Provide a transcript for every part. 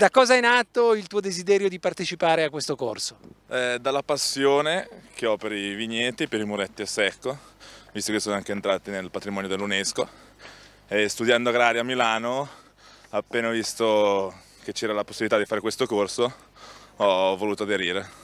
Da cosa è nato il tuo desiderio di partecipare a questo corso? Eh, dalla passione che ho per i vigneti, per i muretti a secco, visto che sono anche entrati nel patrimonio dell'UNESCO. Eh, studiando agraria a Milano, appena visto che c'era la possibilità di fare questo corso, ho voluto aderire.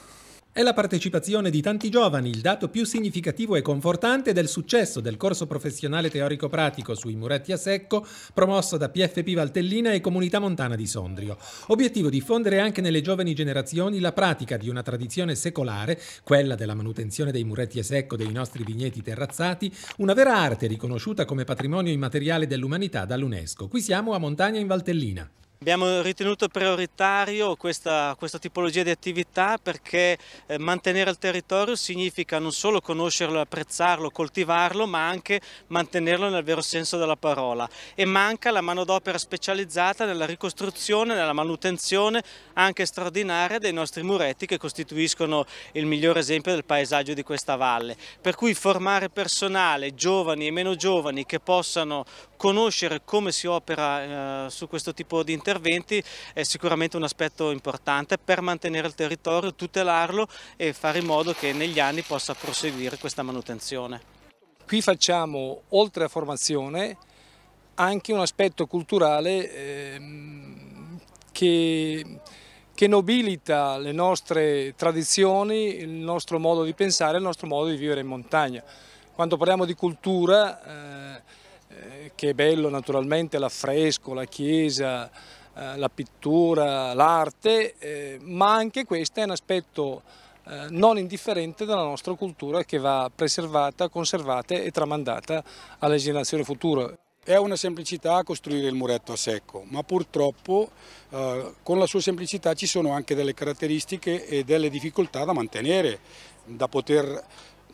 È la partecipazione di tanti giovani il dato più significativo e confortante del successo del corso professionale teorico-pratico sui muretti a secco promosso da PFP Valtellina e Comunità Montana di Sondrio. Obiettivo diffondere anche nelle giovani generazioni la pratica di una tradizione secolare, quella della manutenzione dei muretti a secco dei nostri vigneti terrazzati, una vera arte riconosciuta come patrimonio immateriale dell'umanità dall'UNESCO. Qui siamo a Montagna in Valtellina. Abbiamo ritenuto prioritario questa, questa, tipologia di attività perché eh, mantenere il territorio significa non solo conoscerlo, apprezzarlo, coltivarlo, ma anche mantenerlo nel vero senso della parola. E manca la manodopera specializzata nella ricostruzione, nella manutenzione anche straordinaria dei nostri muretti che costituiscono il miglior esempio del paesaggio di questa valle. Per cui formare personale, giovani e meno giovani, che possano conoscere come si opera eh, su questo tipo di intervento interventi è sicuramente un aspetto importante per mantenere il territorio, tutelarlo e fare in modo che negli anni possa proseguire questa manutenzione. Qui facciamo, oltre a formazione, anche un aspetto culturale ehm, che, che nobilita le nostre tradizioni, il nostro modo di pensare, il nostro modo di vivere in montagna. Quando parliamo di cultura, eh, eh, che è bello naturalmente l'affresco, la chiesa, eh, la pittura, l'arte, eh, ma anche questo è un aspetto non indifferente della nostra cultura che va preservata, conservata e tramandata alle generazioni future. È una semplicità costruire il muretto a secco, ma purtroppo eh, con la sua semplicità ci sono anche delle caratteristiche e delle difficoltà da mantenere, da poter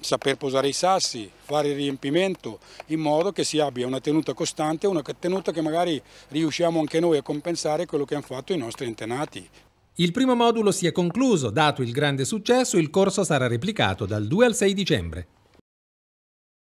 saper posare i sassi, fare il riempimento in modo che si abbia una tenuta costante, una tenuta che magari riusciamo anche noi a compensare quello che hanno fatto i nostri antenati. Il primo modulo si è concluso, dato il grande successo il corso sarà replicato dal 2 al 6 dicembre.